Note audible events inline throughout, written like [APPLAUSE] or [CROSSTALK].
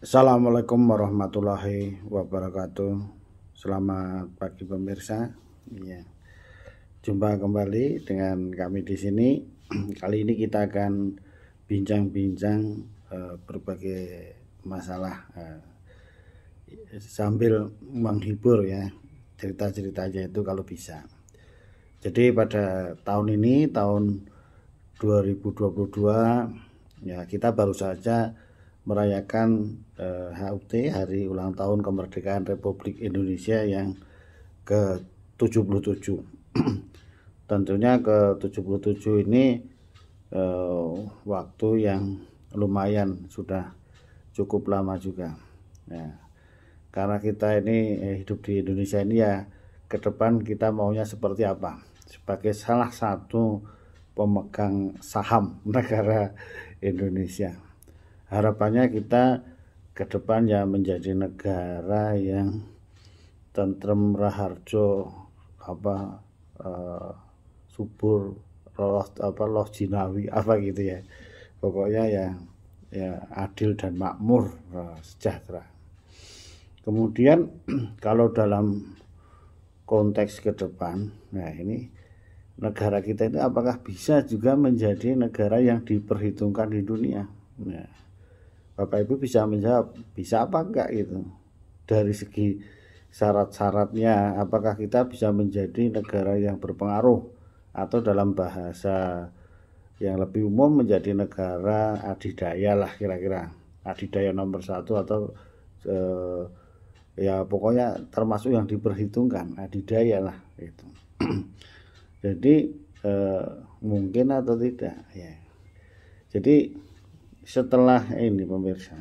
Assalamualaikum warahmatullahi wabarakatuh. Selamat pagi pemirsa. Ya. Jumpa kembali dengan kami di sini. [CLEARS THROAT] Kali ini kita akan bincang-bincang uh, berbagai masalah uh, sambil menghibur ya cerita-cerita aja itu kalau bisa. Jadi pada tahun ini tahun 2022 ya kita baru saja merayakan eh, HUT hari ulang tahun kemerdekaan Republik Indonesia yang ke-77. [CLEARS THROAT] Tentunya ke-77 ini eh, waktu yang lumayan sudah cukup lama juga. Ya. Karena kita ini eh, hidup di Indonesia ini ya ke depan kita maunya seperti apa? Sebagai salah satu pemegang saham [LAUGHS] negara Indonesia harapannya kita ke depan ya menjadi negara yang tentrem raharjo apa uh, subur roh apa loh jinawi apa gitu ya pokoknya ya ya adil dan makmur uh, sejahtera kemudian [CLEARS THROAT] kalau dalam konteks ke depan nah ini negara kita itu apakah bisa juga menjadi negara yang diperhitungkan di dunia nah, Bapak Ibu bisa menjawab bisa apa enggak gitu dari segi syarat-syaratnya apakah kita bisa menjadi negara yang berpengaruh atau dalam bahasa yang lebih umum menjadi negara adidaya lah kira-kira adidaya nomor satu atau eh, ya pokoknya termasuk yang diperhitungkan adidaya lah itu [CLEARS THROAT] jadi eh, mungkin atau tidak ya jadi setelah ini pemirsa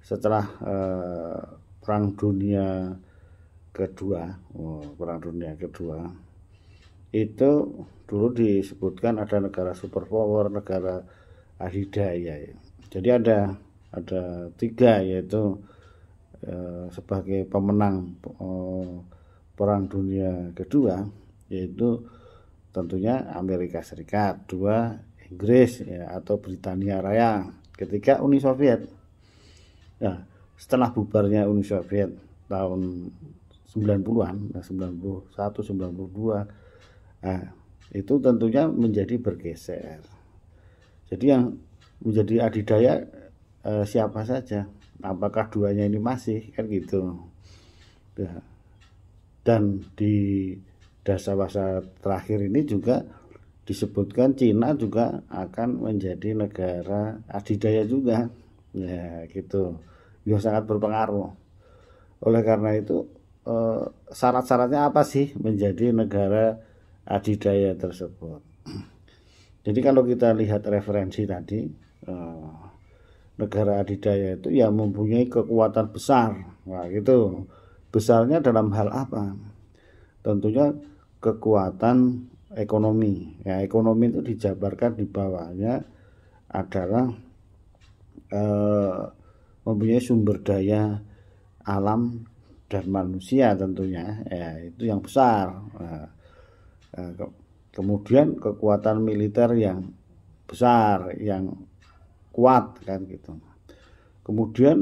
setelah eh, perang dunia kedua oh, perang dunia kedua itu dulu disebutkan ada negara superpower negara adidaya ya. jadi ada ada tiga yaitu eh, sebagai pemenang eh, perang dunia kedua yaitu tentunya Amerika Serikat dua Inggris ya, atau Britania Raya ketika Uni Soviet. Nah, setelah bubarnya Uni Soviet tahun 90-an, 91, 92, nah, itu tentunya menjadi bergeser. Jadi yang menjadi adidaya eh, siapa saja, apakah duanya ini masih kan gitu. Nah, dan di dasar-dasar terakhir ini juga disebutkan Cina juga akan menjadi negara adidaya juga ya gitu yang sangat berpengaruh oleh karena itu eh, syarat-syaratnya apa sih menjadi negara adidaya tersebut jadi kalau kita lihat referensi tadi eh, negara adidaya itu ya mempunyai kekuatan besar wah gitu besarnya dalam hal apa tentunya kekuatan ekonomi ya ekonomi itu dijabarkan di bawahnya adalah eh, mempunyai sumber daya alam dan manusia tentunya ya itu yang besar nah, eh, ke kemudian kekuatan militer yang besar yang kuat kan gitu kemudian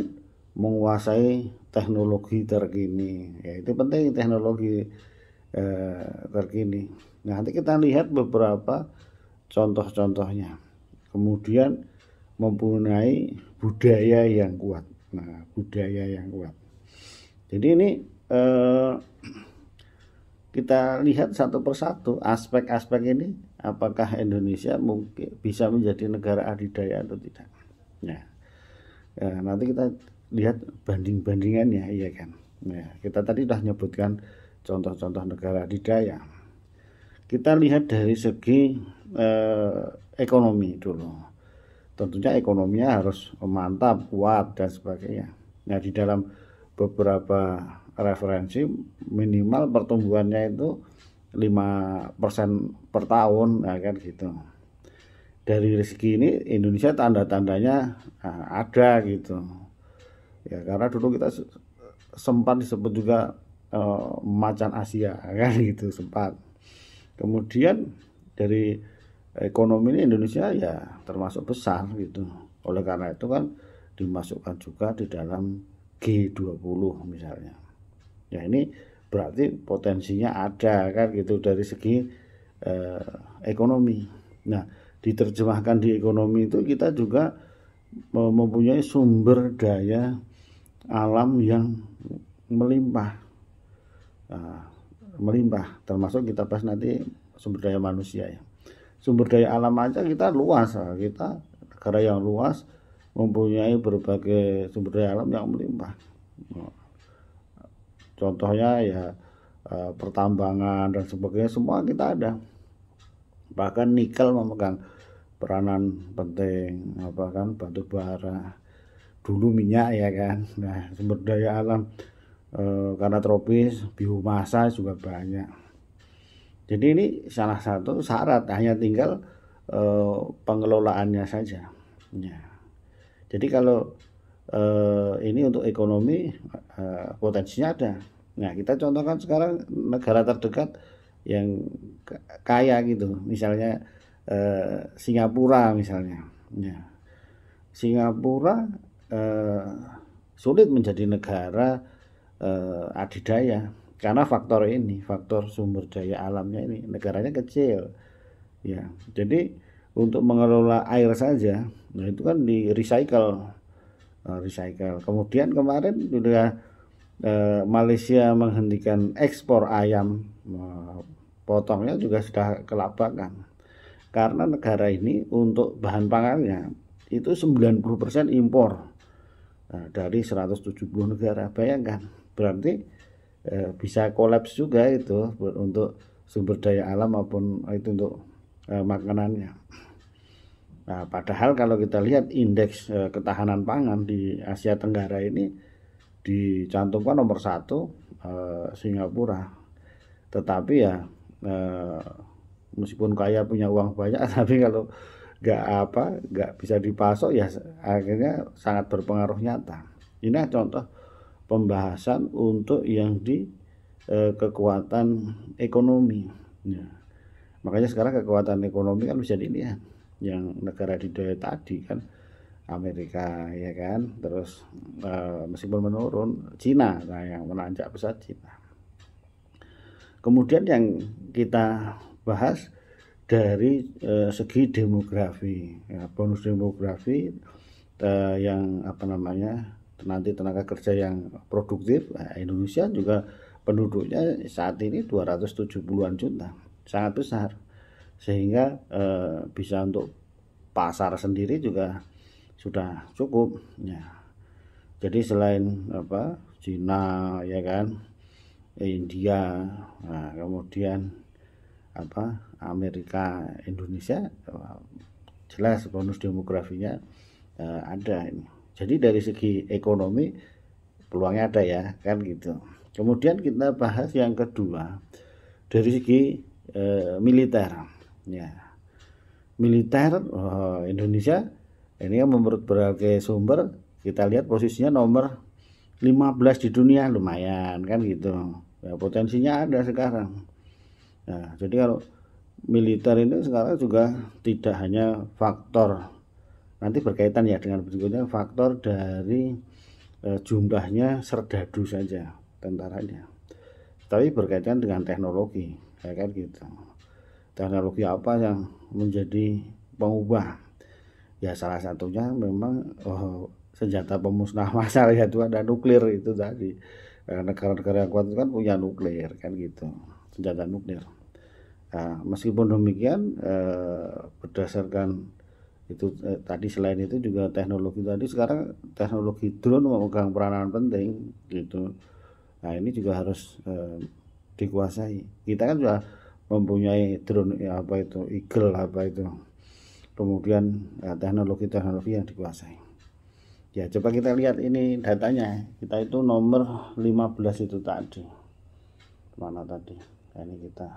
menguasai teknologi terkini ya itu penting teknologi eh, terkini Nah, nanti kita lihat beberapa contoh-contohnya. Kemudian mempunyai budaya yang kuat. Nah, budaya yang kuat. Jadi ini eh, kita lihat satu persatu aspek-aspek ini apakah Indonesia mungkin bisa menjadi negara adidaya atau tidak. Nah, ya, nanti kita lihat banding-bandingannya, iya kan. Nah, kita tadi sudah nyebutkan contoh-contoh negara adidaya. Kita lihat dari segi eh, ekonomi dulu. Tentunya ekonominya harus mantap, kuat dan sebagainya. Nah, di dalam beberapa referensi minimal pertumbuhannya itu 5% per tahun ya kan gitu. Dari rezeki ini Indonesia tanda-tandanya eh, ada gitu. Ya karena dulu kita sempat disebut juga uh, macan Asia [LAUGHS] kan gitu sempat. Kemudian dari ekonomi ini Indonesia ya termasuk besar gitu. Oleh karena itu kan dimasukkan juga di dalam G20 misalnya. Ya ini berarti potensinya ada kan gitu dari segi eh, ekonomi. Nah, diterjemahkan di ekonomi itu kita juga mempunyai sumber daya alam yang melimpah. Nah, melimpah termasuk kita bahas nanti sumber daya manusia ya sumber daya alam aja kita luas ah, kita negara yang luas mempunyai berbagai sumber daya alam yang melimpah oh. contohnya ya eh, pertambangan dan sebagainya semua kita ada bahkan nikel memegang peranan penting apa kan batu bara dulu minyak ya kan nah sumber daya alam Eh, karena tropis masa juga banyak jadi ini salah satu syarat hanya tinggal e, pengelolaannya saja ya. jadi kalau e, ini untuk ekonomi e, potensinya ada nah kita contohkan sekarang negara terdekat yang kaya gitu misalnya e, Singapura misalnya ya. Singapura e, sulit menjadi negara uh, adidaya karena faktor ini faktor sumber daya alamnya ini negaranya kecil ya jadi untuk mengelola air saja nah itu kan di recycle uh, recycle kemudian kemarin sudah uh, Malaysia menghentikan ekspor ayam uh, potongnya juga sudah kelabakan karena negara ini untuk bahan pangannya itu 90% impor nah, dari 170 negara bayangkan berarti eh, bisa kolaps juga itu untuk sumber daya alam maupun itu untuk e, makanannya. Nah, padahal kalau kita lihat indeks e, ketahanan pangan di Asia Tenggara ini dicantumkan nomor satu eh, Singapura, tetapi ya eh, meskipun kaya punya uang banyak, [LAUGHS] tapi kalau gak apa gak bisa dipasok ya akhirnya sangat berpengaruh nyata. Ini contoh pembahasan untuk yang di e, kekuatan ekonomi. Ya. Makanya sekarang kekuatan ekonomi kan bisa dilihat yang negara di daya tadi kan Amerika ya kan, terus e, meskipun menurun Cina nah yang menanjak besar Cina. Kemudian yang kita bahas dari e, segi demografi, ya, bonus demografi e, yang apa namanya nanti tenaga kerja yang produktif nah, Indonesia juga penduduknya saat ini 270-an juta sangat besar sehingga eh, bisa untuk pasar sendiri juga sudah cukup ya jadi selain apa Cina ya kan eh, India nah, kemudian apa Amerika Indonesia jelas bonus demografinya eh, ada ini jadi dari segi ekonomi peluangnya ada ya, kan gitu. Kemudian kita bahas yang kedua dari segi e, militer. Ya. Militer oh, Indonesia ini yang menurut berbagai sumber kita lihat posisinya nomor 15 di dunia lumayan kan gitu. Ya, potensinya ada sekarang. Nah, jadi kalau militer ini sekarang juga tidak hanya faktor nanti berkaitan ya dengan berikutnya faktor dari e, jumlahnya serdadu saja tentaranya tapi berkaitan dengan teknologi ya kan gitu teknologi apa yang menjadi pengubah ya salah satunya memang oh, senjata pemusnah [LAUGHS] massal ya itu ada nuklir itu tadi e, negara-negara yang kuat itu kan punya nuklir kan gitu senjata nuklir nah, meskipun demikian eh, berdasarkan itu eh, tadi selain itu juga teknologi tadi sekarang teknologi drone memegang peranan penting gitu nah ini juga harus eh, dikuasai kita kan sudah mempunyai drone ya, apa itu eagle apa itu kemudian eh, teknologi-teknologi eh, yang dikuasai ya coba kita lihat ini datanya kita itu nomor 15 itu tadi mana tadi nah, ini kita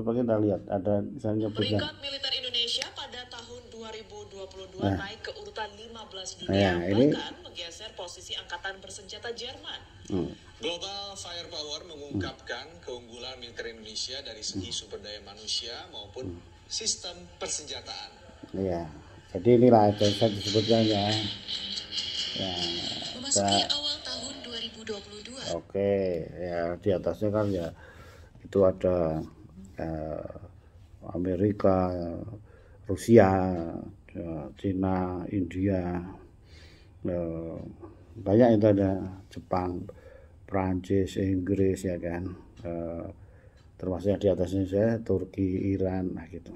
coba kita lihat ada misalnya Peringkat militer Indonesia 2022 nah. naik ke urutan 15 dunia, ya, ini... menggeser posisi Angkatan Bersenjata Jerman. Hmm. Global Firepower mengungkapkan hmm. keunggulan militer Indonesia dari segi sumber daya manusia maupun hmm. sistem persenjataan. Iya, jadi inilah yang saya disebutkan ya. ya Memasuki kita... Ya. awal tahun 2022. Oke, ya di atasnya kan ya itu ada ya, Amerika, Rusia, Ya, Cina, India, eh, banyak itu ada Jepang, Prancis, Inggris ya kan, eh, termasuk yang di atasnya saya Turki, Iran, nah gitu.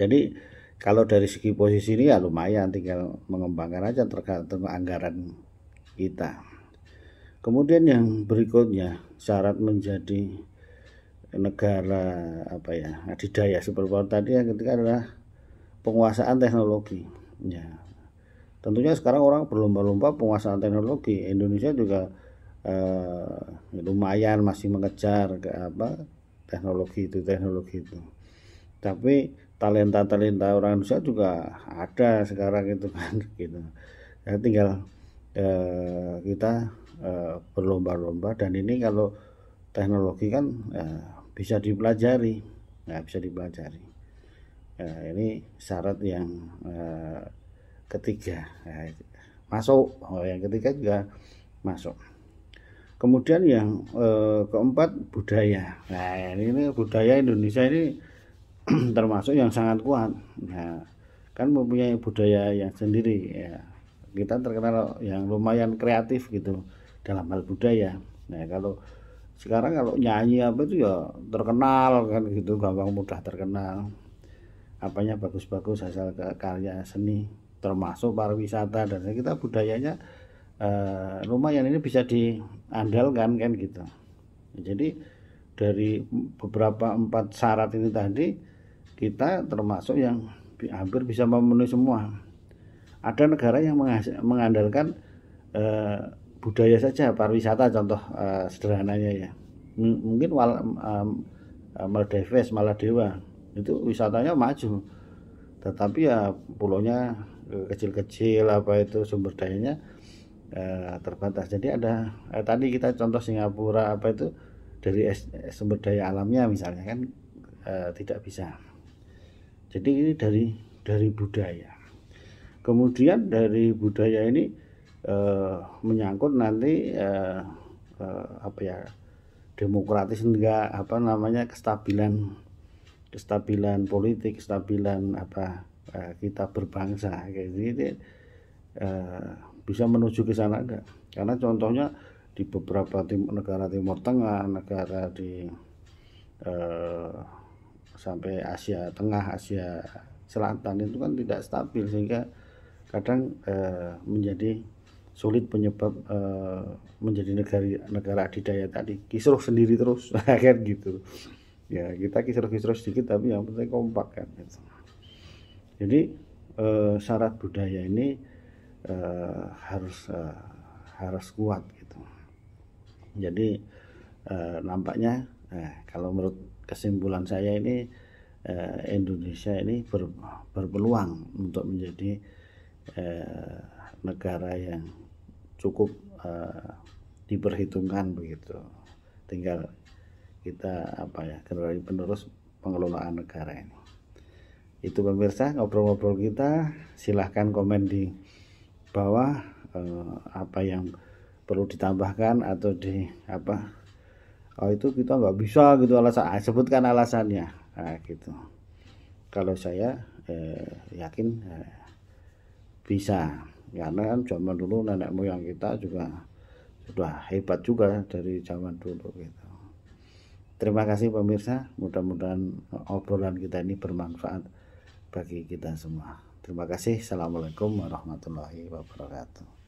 Jadi kalau dari segi posisi ini ya lumayan, tinggal mengembangkan aja tergantung anggaran kita. Kemudian yang berikutnya syarat menjadi negara apa ya adidaya superpower tadi yang ketika adalah penguasaan teknologi. Ya. Tentunya sekarang orang berlomba-lomba penguasaan teknologi. Indonesia juga eh, lumayan masih mengejar ke apa teknologi itu teknologi itu. Tapi talenta-talenta orang Indonesia juga ada sekarang itu kan [LAUGHS] gitu. Ya, tinggal eh, kita eh, berlomba-lomba dan ini kalau teknologi kan eh, bisa dipelajari, nggak ya, bisa dipelajari. Nah, ini syarat yang eh, ketiga nah, masuk. Oh, yang ketiga juga masuk. Kemudian yang eh, keempat budaya. Nah ini, ini budaya Indonesia ini [CLEARS THROAT] termasuk yang sangat kuat. Nah kan mempunyai budaya yang sendiri ya. Kita terkenal yang lumayan kreatif gitu dalam hal budaya. Nah kalau sekarang kalau nyanyi apa itu ya terkenal kan gitu gampang mudah terkenal apanya bagus-bagus hasil karya seni termasuk pariwisata dan kita budayanya eh, lumayan ini bisa diandalkan kan gitu jadi dari beberapa empat syarat ini tadi kita termasuk yang hampir bisa memenuhi semua ada negara yang mengandalkan eh, budaya saja pariwisata contoh eh, sederhananya ya M mungkin wal, eh, Maldives Maladewa itu wisatanya maju tetapi ya pulaunya e, kecil-kecil apa itu sumber dayanya eh, terbatas jadi ada eh, tadi kita contoh Singapura apa itu dari es, sumber daya alamnya misalnya kan eh, tidak bisa jadi ini dari dari budaya kemudian dari budaya ini eh, menyangkut nanti eh, eh, apa ya demokratis enggak apa namanya kestabilan kestabilan politik kestabilan apa eh, kita berbangsa kayak gitu eh, bisa menuju ke sana enggak karena contohnya di beberapa tim, negara timur tengah negara di eh, sampai Asia Tengah Asia Selatan itu kan tidak stabil sehingga kadang eh, menjadi sulit penyebab eh, menjadi negara negara adidaya tadi kisruh sendiri terus [LAUGHS] akhir gitu ya kita kisruh-kisruh sedikit tapi yang penting kompak kan, kan jadi eh, syarat budaya ini eh, harus eh, harus kuat gitu jadi eh, nampaknya eh, kalau menurut kesimpulan saya ini eh, Indonesia ini ber, berpeluang untuk menjadi eh, negara yang cukup eh, diperhitungkan begitu tinggal kita apa ya generasi penerus pengelolaan negara ini itu pemirsa ngobrol-ngobrol kita silahkan komen di bawah eh, apa yang perlu ditambahkan atau di apa oh itu kita nggak bisa gitu alasan ah, sebutkan alasannya nah, gitu kalau saya eh, yakin eh, bisa karena kan zaman dulu nenek moyang kita juga sudah hebat juga dari zaman dulu gitu Terima kasih pemirsa, mudah-mudahan obrolan kita ini bermanfaat bagi kita semua. Terima kasih. Assalamualaikum warahmatullahi wabarakatuh.